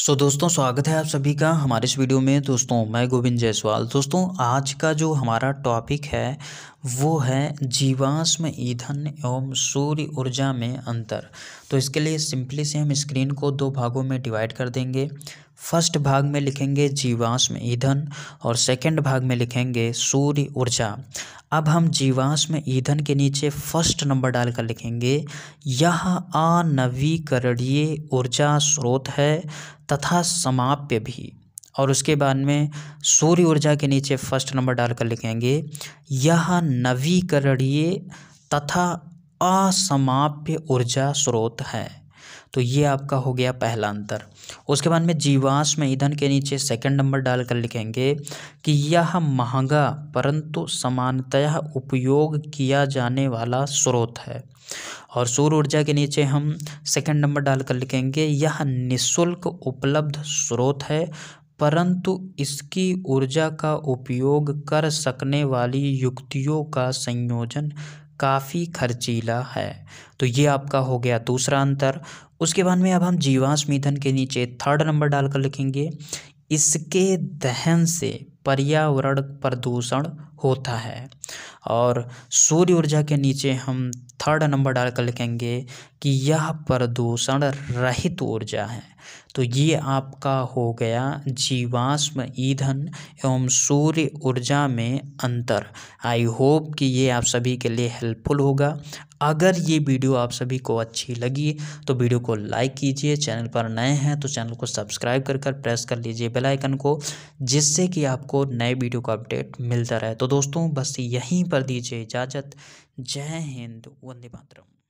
सो so, दोस्तों स्वागत है आप सभी का हमारे इस वीडियो में दोस्तों मैं गोविंद जायसवाल दोस्तों आज का जो हमारा टॉपिक है वो है जीवाश्म ईंधन एवं सूर्य ऊर्जा में अंतर तो इसके लिए सिंपली से हम स्क्रीन को दो भागों में डिवाइड कर देंगे फर्स्ट भाग में लिखेंगे जीवाश्म ईंधन और सेकंड भाग में लिखेंगे सूर्य ऊर्जा अब हम जीवाश्म में ईंधन के नीचे फर्स्ट नंबर डालकर लिखेंगे यह अनवीकरणीय ऊर्जा स्रोत है तथा समाप्य भी और उसके बाद में सूर्य ऊर्जा के नीचे फर्स्ट नंबर डालकर लिखेंगे यह नवीकरणीय तथा असमाप्य ऊर्जा स्रोत है तो ये आपका हो गया पहला अंतर उसके बाद में जीवाश्म ईंधन के नीचे सेकंड नंबर डालकर लिखेंगे कि यह महंगा परंतु समानतया उपयोग किया जाने वाला स्रोत है और सूर्य ऊर्जा के नीचे हम सेकंड नंबर डालकर लिखेंगे यह निशुल्क उपलब्ध स्रोत है परंतु इसकी ऊर्जा का उपयोग कर सकने वाली युक्तियों का संयोजन काफ़ी खर्चीला है तो ये आपका हो गया दूसरा अंतर उसके बाद में अब हम जीवाश्म मीथन के नीचे थर्ड नंबर डालकर लिखेंगे इसके दहन से पर्यावरण प्रदूषण होता है और सूर्य ऊर्जा के नीचे हम थर्ड नंबर डालकर लिखेंगे कि यह प्रदूषण रहित ऊर्जा है तो ये आपका हो गया जीवाश्म ईंधन एवं सूर्य ऊर्जा में अंतर आई होप कि ये आप सभी के लिए हेल्पफुल होगा अगर ये वीडियो आप सभी को अच्छी लगी तो वीडियो को लाइक कीजिए चैनल पर नए हैं तो चैनल को सब्सक्राइब कर कर प्रेस कर लीजिए बेल आइकन को जिससे कि आपको नए वीडियो का अपडेट मिलता रहे तो दोस्तों बस यहीं पर दीजिए इजाज़त जय हिंद वंदे मातरम